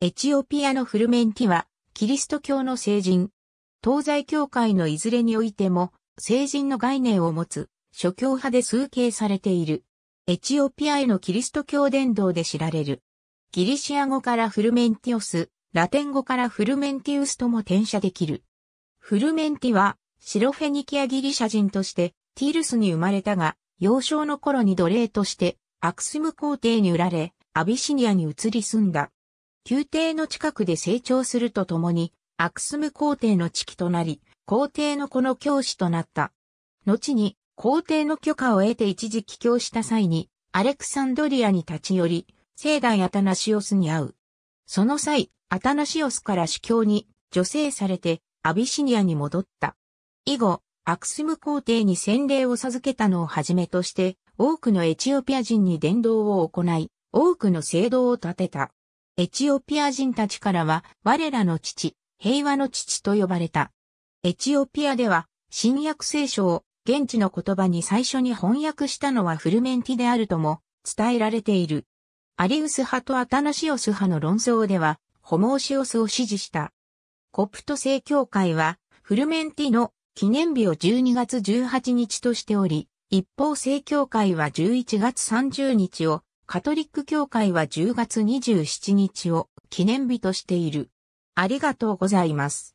エチオピアのフルメンティは、キリスト教の聖人。東西教会のいずれにおいても、聖人の概念を持つ、諸教派で崇敬されている。エチオピアへのキリスト教伝道で知られる。ギリシア語からフルメンティオス、ラテン語からフルメンティウスとも転写できる。フルメンティは、シロフェニキアギリシャ人として、ティールスに生まれたが、幼少の頃に奴隷として、アクスム皇帝に売られ、アビシニアに移り住んだ。宮廷の近くで成長するとともに、アクスム皇帝の地期となり、皇帝の子の教師となった。後に、皇帝の許可を得て一時帰郷した際に、アレクサンドリアに立ち寄り、聖大アタナシオスに会う。その際、アタナシオスから主教に助成されて、アビシニアに戻った。以後、アクスム皇帝に洗礼を授けたのをはじめとして、多くのエチオピア人に伝道を行い、多くの聖堂を建てた。エチオピア人たちからは、我らの父、平和の父と呼ばれた。エチオピアでは、新約聖書を現地の言葉に最初に翻訳したのはフルメンティであるとも伝えられている。アリウス派とアタナシオス派の論争では、ホモーシオスを支持した。コプト正教会は、フルメンティの記念日を12月18日としており、一方正教会は11月30日をカトリック教会は10月27日を記念日としている。ありがとうございます。